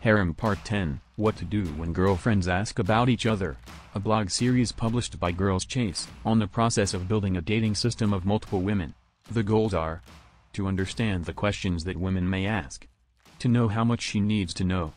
Harem Part 10 What to Do When Girlfriends Ask About Each Other, a blog series published by Girls Chase on the process of building a dating system of multiple women. The goals are to understand the questions that women may ask, to know how much she needs to know,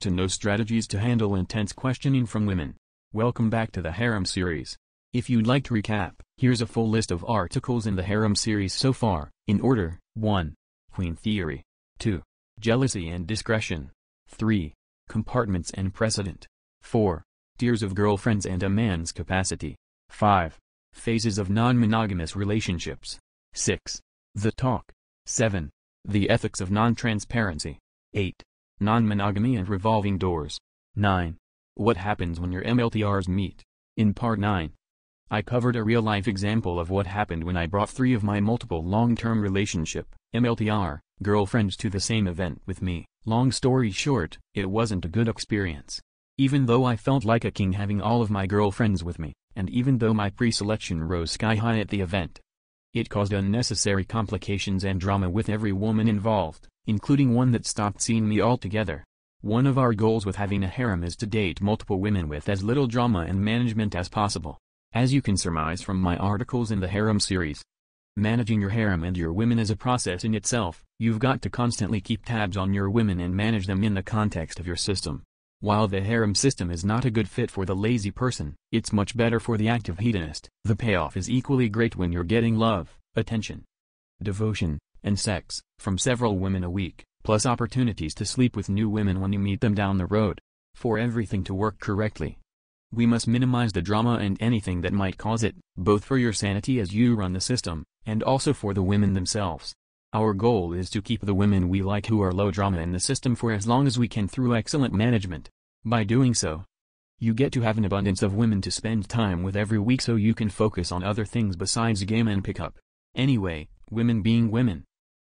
to know strategies to handle intense questioning from women. Welcome back to the Harem series. If you'd like to recap, here's a full list of articles in the Harem series so far, in order 1. Queen Theory, 2. Jealousy and Discretion. 3. Compartments and precedent. 4. Tiers of girlfriends and a man's capacity. 5. Phases of non-monogamous relationships. 6. The talk. 7. The ethics of non-transparency. 8. Non-monogamy and revolving doors. 9. What happens when your MLTRs meet. In Part 9, I covered a real-life example of what happened when I brought three of my multiple long-term relationship MLTR, girlfriends to the same event with me. Long story short, it wasn't a good experience. Even though I felt like a king having all of my girlfriends with me, and even though my pre-selection rose sky high at the event. It caused unnecessary complications and drama with every woman involved, including one that stopped seeing me altogether. One of our goals with having a harem is to date multiple women with as little drama and management as possible as you can surmise from my articles in the harem series. Managing your harem and your women is a process in itself, you've got to constantly keep tabs on your women and manage them in the context of your system. While the harem system is not a good fit for the lazy person, it's much better for the active hedonist. The payoff is equally great when you're getting love, attention, devotion, and sex, from several women a week, plus opportunities to sleep with new women when you meet them down the road. For everything to work correctly, we must minimize the drama and anything that might cause it, both for your sanity as you run the system, and also for the women themselves. Our goal is to keep the women we like who are low drama in the system for as long as we can through excellent management. By doing so, you get to have an abundance of women to spend time with every week so you can focus on other things besides game and pickup. Anyway, women being women.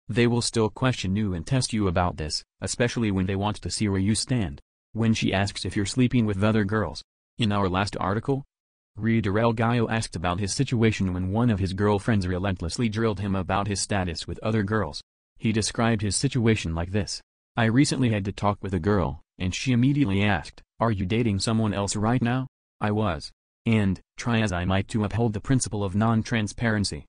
They will still question you and test you about this, especially when they want to see where you stand. When she asks if you're sleeping with other girls, in our last article, reader El Gallo asked about his situation when one of his girlfriends relentlessly drilled him about his status with other girls. He described his situation like this. I recently had to talk with a girl, and she immediately asked, Are you dating someone else right now? I was. And, try as I might to uphold the principle of non-transparency.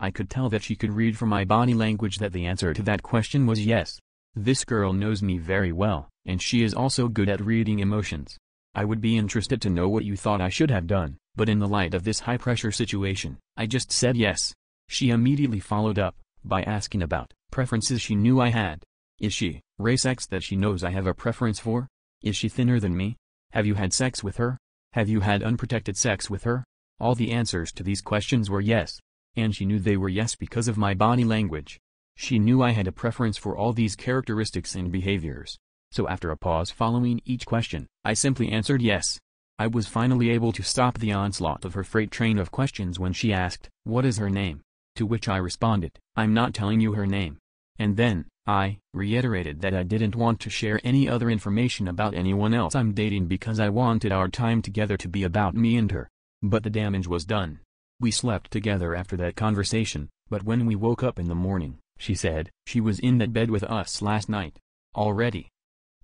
I could tell that she could read from my body language that the answer to that question was yes. This girl knows me very well, and she is also good at reading emotions. I would be interested to know what you thought I should have done, but in the light of this high-pressure situation, I just said yes. She immediately followed up, by asking about, preferences she knew I had. Is she, race X that she knows I have a preference for? Is she thinner than me? Have you had sex with her? Have you had unprotected sex with her? All the answers to these questions were yes. And she knew they were yes because of my body language. She knew I had a preference for all these characteristics and behaviors so after a pause following each question, I simply answered yes. I was finally able to stop the onslaught of her freight train of questions when she asked, what is her name? To which I responded, I'm not telling you her name. And then, I reiterated that I didn't want to share any other information about anyone else I'm dating because I wanted our time together to be about me and her. But the damage was done. We slept together after that conversation, but when we woke up in the morning, she said, she was in that bed with us last night. Already.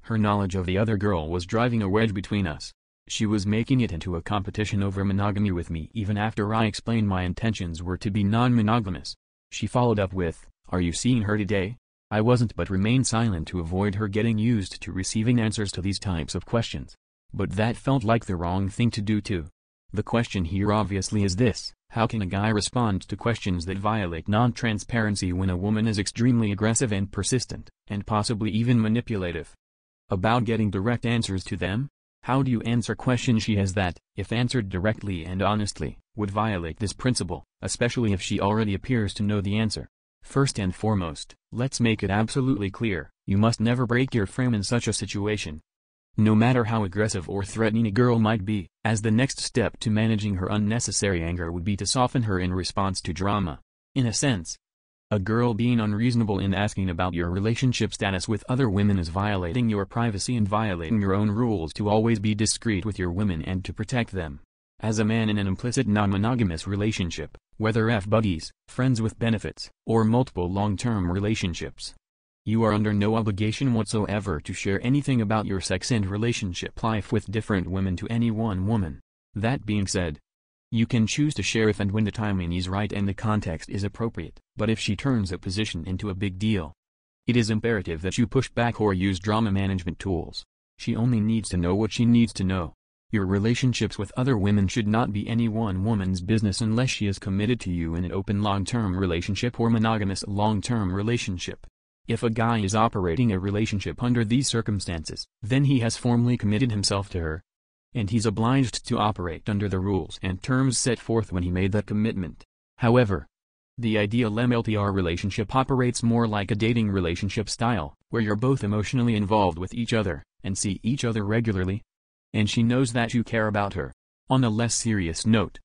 Her knowledge of the other girl was driving a wedge between us. She was making it into a competition over monogamy with me even after I explained my intentions were to be non-monogamous. She followed up with, are you seeing her today? I wasn't but remained silent to avoid her getting used to receiving answers to these types of questions. But that felt like the wrong thing to do too. The question here obviously is this, how can a guy respond to questions that violate non-transparency when a woman is extremely aggressive and persistent, and possibly even manipulative? About getting direct answers to them? How do you answer questions she has that, if answered directly and honestly, would violate this principle, especially if she already appears to know the answer? First and foremost, let's make it absolutely clear, you must never break your frame in such a situation. No matter how aggressive or threatening a girl might be, as the next step to managing her unnecessary anger would be to soften her in response to drama. In a sense, a girl being unreasonable in asking about your relationship status with other women is violating your privacy and violating your own rules to always be discreet with your women and to protect them. As a man in an implicit non-monogamous relationship, whether F-buddies, friends with benefits, or multiple long-term relationships, you are under no obligation whatsoever to share anything about your sex and relationship life with different women to any one woman. That being said, you can choose to share if and when the timing is right and the context is appropriate, but if she turns a position into a big deal, it is imperative that you push back or use drama management tools. She only needs to know what she needs to know. Your relationships with other women should not be any one woman's business unless she is committed to you in an open long-term relationship or monogamous long-term relationship. If a guy is operating a relationship under these circumstances, then he has formally committed himself to her, and he's obliged to operate under the rules and terms set forth when he made that commitment. However, the ideal MLTR relationship operates more like a dating relationship style, where you're both emotionally involved with each other, and see each other regularly. And she knows that you care about her. On a less serious note,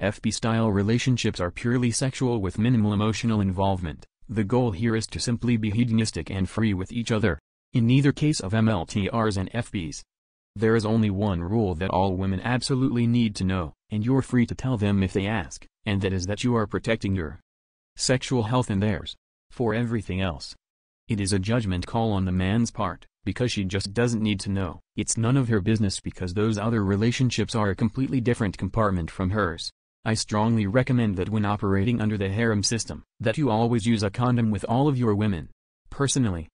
FB-style relationships are purely sexual with minimal emotional involvement. The goal here is to simply be hedonistic and free with each other. In neither case of MLTRs and FBs, there is only one rule that all women absolutely need to know, and you're free to tell them if they ask, and that is that you are protecting your sexual health and theirs. For everything else. It is a judgment call on the man's part, because she just doesn't need to know. It's none of her business because those other relationships are a completely different compartment from hers. I strongly recommend that when operating under the harem system, that you always use a condom with all of your women. Personally,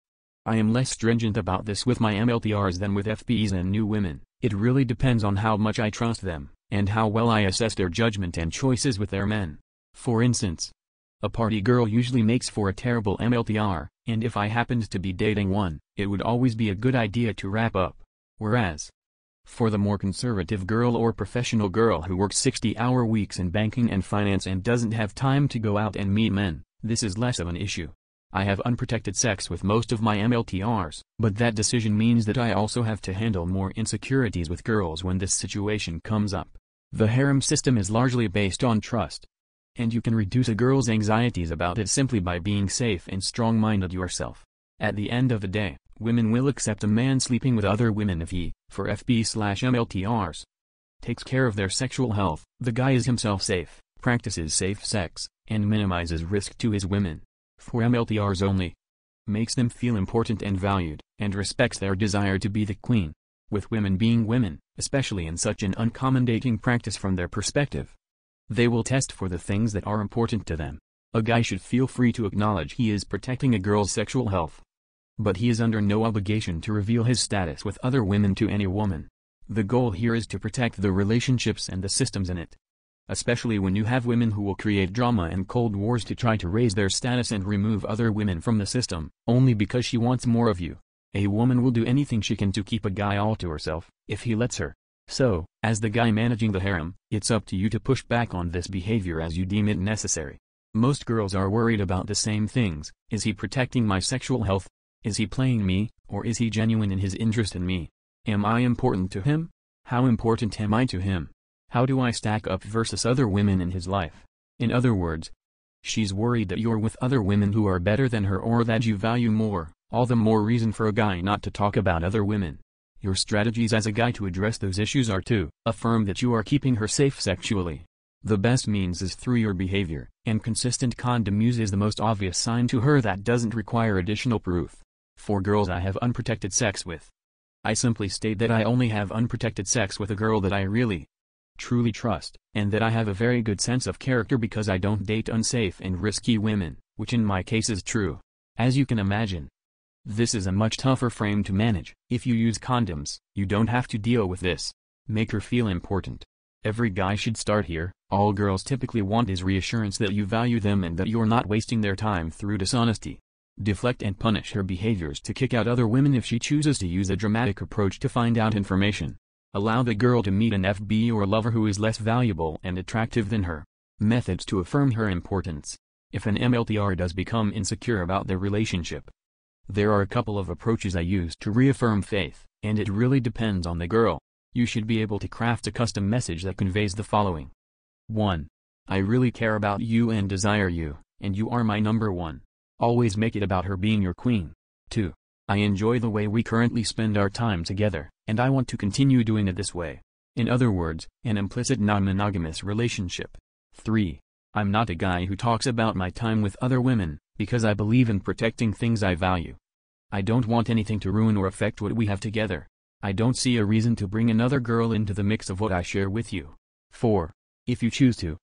I am less stringent about this with my MLTRs than with FBs and new women. It really depends on how much I trust them, and how well I assess their judgment and choices with their men. For instance, a party girl usually makes for a terrible MLTR, and if I happened to be dating one, it would always be a good idea to wrap up. Whereas, for the more conservative girl or professional girl who works 60-hour weeks in banking and finance and doesn't have time to go out and meet men, this is less of an issue. I have unprotected sex with most of my MLTRs. But that decision means that I also have to handle more insecurities with girls when this situation comes up. The harem system is largely based on trust. And you can reduce a girl's anxieties about it simply by being safe and strong-minded yourself. At the end of the day, women will accept a man sleeping with other women if he, for FB slash MLTRs, takes care of their sexual health, the guy is himself safe, practices safe sex, and minimizes risk to his women for MLTRs only. Makes them feel important and valued, and respects their desire to be the queen. With women being women, especially in such an uncommendating practice from their perspective. They will test for the things that are important to them. A guy should feel free to acknowledge he is protecting a girl's sexual health. But he is under no obligation to reveal his status with other women to any woman. The goal here is to protect the relationships and the systems in it especially when you have women who will create drama and cold wars to try to raise their status and remove other women from the system, only because she wants more of you. A woman will do anything she can to keep a guy all to herself, if he lets her. So, as the guy managing the harem, it's up to you to push back on this behavior as you deem it necessary. Most girls are worried about the same things, is he protecting my sexual health? Is he playing me, or is he genuine in his interest in me? Am I important to him? How important am I to him? How do I stack up versus other women in his life? In other words, she's worried that you're with other women who are better than her or that you value more, all the more reason for a guy not to talk about other women. Your strategies as a guy to address those issues are to affirm that you are keeping her safe sexually. The best means is through your behavior, and consistent condom use is the most obvious sign to her that doesn't require additional proof. For girls I have unprotected sex with. I simply state that I only have unprotected sex with a girl that I really, truly trust, and that I have a very good sense of character because I don't date unsafe and risky women, which in my case is true. As you can imagine, this is a much tougher frame to manage. If you use condoms, you don't have to deal with this. Make her feel important. Every guy should start here. All girls typically want is reassurance that you value them and that you're not wasting their time through dishonesty. Deflect and punish her behaviors to kick out other women if she chooses to use a dramatic approach to find out information. Allow the girl to meet an FB or lover who is less valuable and attractive than her. Methods to affirm her importance. If an MLTR does become insecure about their relationship. There are a couple of approaches I use to reaffirm faith, and it really depends on the girl. You should be able to craft a custom message that conveys the following. 1. I really care about you and desire you, and you are my number one. Always make it about her being your queen. 2. I enjoy the way we currently spend our time together, and I want to continue doing it this way. In other words, an implicit non-monogamous relationship. 3. I'm not a guy who talks about my time with other women, because I believe in protecting things I value. I don't want anything to ruin or affect what we have together. I don't see a reason to bring another girl into the mix of what I share with you. 4. If you choose to,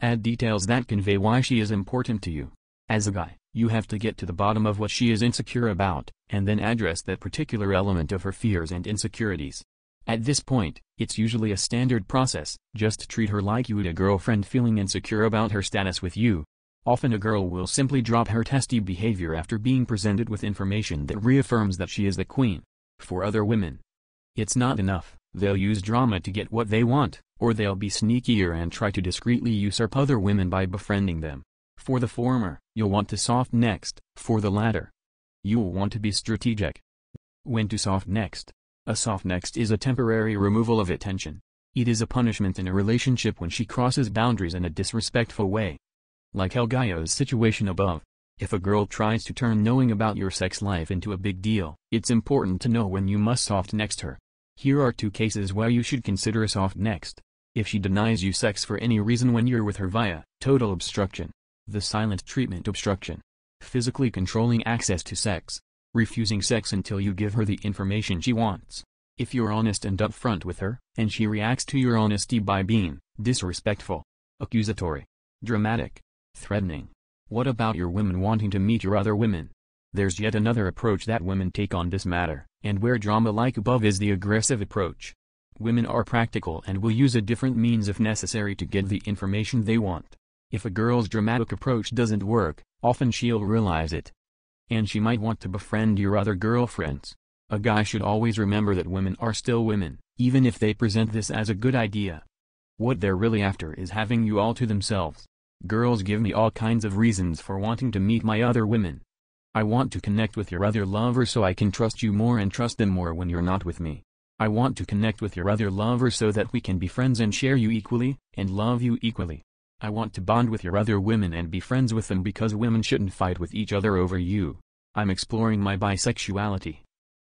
add details that convey why she is important to you. As a guy, you have to get to the bottom of what she is insecure about, and then address that particular element of her fears and insecurities. At this point, it's usually a standard process, just treat her like you would a girlfriend feeling insecure about her status with you. Often a girl will simply drop her testy behavior after being presented with information that reaffirms that she is the queen. For other women, it's not enough, they'll use drama to get what they want, or they'll be sneakier and try to discreetly usurp other women by befriending them. For the former, you'll want to soft next, for the latter. You'll want to be strategic. When to soft next. A soft next is a temporary removal of attention. It is a punishment in a relationship when she crosses boundaries in a disrespectful way. Like Elgayo's situation above, if a girl tries to turn knowing about your sex life into a big deal, it's important to know when you must soft next her. Here are two cases where you should consider a soft next. If she denies you sex for any reason when you're with her via total obstruction, the silent treatment obstruction. Physically controlling access to sex. Refusing sex until you give her the information she wants. If you're honest and upfront with her, and she reacts to your honesty by being disrespectful, accusatory, dramatic, threatening. What about your women wanting to meet your other women? There's yet another approach that women take on this matter, and where drama like above is the aggressive approach. Women are practical and will use a different means if necessary to get the information they want. If a girl's dramatic approach doesn't work, often she'll realize it. And she might want to befriend your other girlfriends. A guy should always remember that women are still women, even if they present this as a good idea. What they're really after is having you all to themselves. Girls give me all kinds of reasons for wanting to meet my other women. I want to connect with your other lover so I can trust you more and trust them more when you're not with me. I want to connect with your other lover so that we can be friends and share you equally, and love you equally. I want to bond with your other women and be friends with them because women shouldn't fight with each other over you. I'm exploring my bisexuality.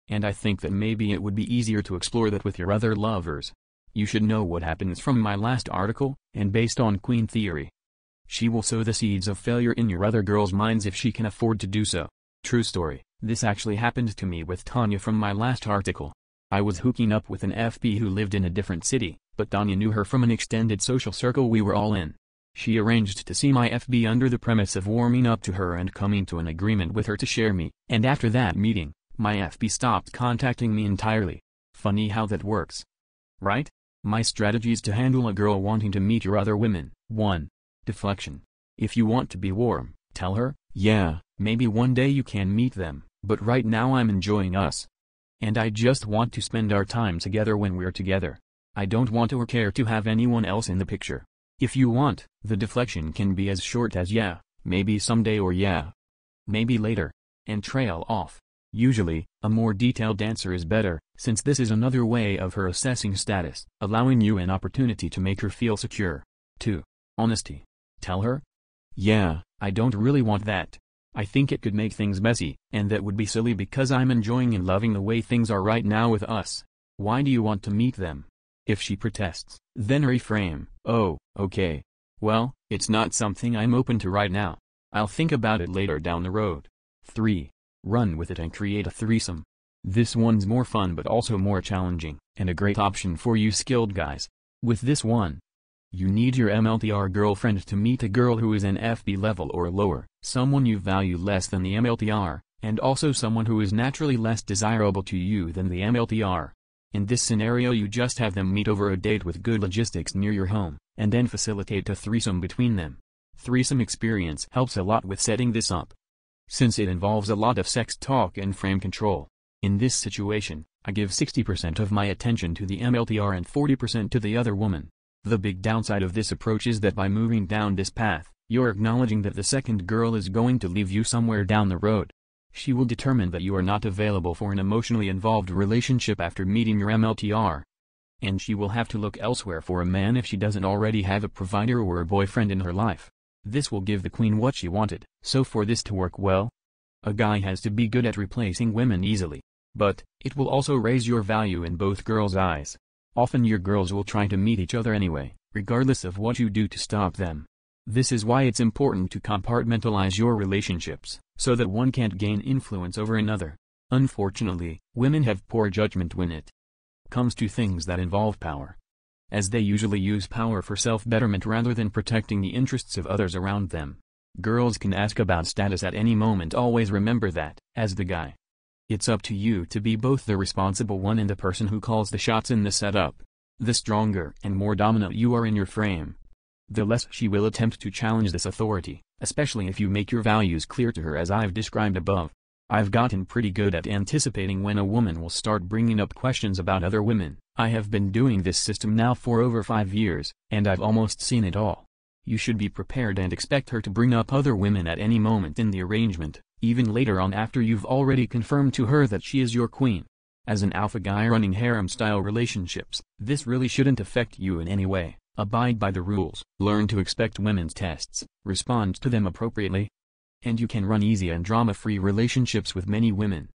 And I think that maybe it would be easier to explore that with your other lovers. You should know what happens from my last article, and based on queen theory. She will sow the seeds of failure in your other girls' minds if she can afford to do so. True story, this actually happened to me with Tanya from my last article. I was hooking up with an FB who lived in a different city, but Tanya knew her from an extended social circle we were all in. She arranged to see my FB under the premise of warming up to her and coming to an agreement with her to share me, and after that meeting, my FB stopped contacting me entirely. Funny how that works. Right? My strategies to handle a girl wanting to meet your other women. 1. Deflection. If you want to be warm, tell her, yeah, maybe one day you can meet them, but right now I'm enjoying us. And I just want to spend our time together when we're together. I don't want or care to have anyone else in the picture. If you want, the deflection can be as short as yeah, maybe someday or yeah, maybe later, and trail off. Usually, a more detailed answer is better, since this is another way of her assessing status, allowing you an opportunity to make her feel secure. 2. Honesty. Tell her, yeah, I don't really want that. I think it could make things messy, and that would be silly because I'm enjoying and loving the way things are right now with us. Why do you want to meet them? If she protests, then reframe, oh, okay. Well, it's not something I'm open to right now. I'll think about it later down the road. 3. Run with it and create a threesome. This one's more fun but also more challenging, and a great option for you skilled guys. With this one, you need your MLTR girlfriend to meet a girl who is an FB level or lower, someone you value less than the MLTR, and also someone who is naturally less desirable to you than the MLTR. In this scenario you just have them meet over a date with good logistics near your home, and then facilitate a threesome between them. Threesome experience helps a lot with setting this up. Since it involves a lot of sex talk and frame control. In this situation, I give 60% of my attention to the MLTR and 40% to the other woman. The big downside of this approach is that by moving down this path, you're acknowledging that the second girl is going to leave you somewhere down the road. She will determine that you are not available for an emotionally involved relationship after meeting your MLTR. And she will have to look elsewhere for a man if she doesn't already have a provider or a boyfriend in her life. This will give the queen what she wanted. So for this to work well, a guy has to be good at replacing women easily. But, it will also raise your value in both girls' eyes. Often your girls will try to meet each other anyway, regardless of what you do to stop them. This is why it's important to compartmentalize your relationships, so that one can't gain influence over another. Unfortunately, women have poor judgment when it comes to things that involve power. As they usually use power for self-betterment rather than protecting the interests of others around them. Girls can ask about status at any moment always remember that, as the guy. It's up to you to be both the responsible one and the person who calls the shots in the setup. The stronger and more dominant you are in your frame, the less she will attempt to challenge this authority, especially if you make your values clear to her as I've described above. I've gotten pretty good at anticipating when a woman will start bringing up questions about other women. I have been doing this system now for over five years, and I've almost seen it all. You should be prepared and expect her to bring up other women at any moment in the arrangement, even later on after you've already confirmed to her that she is your queen. As an alpha guy running harem-style relationships, this really shouldn't affect you in any way. Abide by the rules, learn to expect women's tests, respond to them appropriately, and you can run easy and drama-free relationships with many women.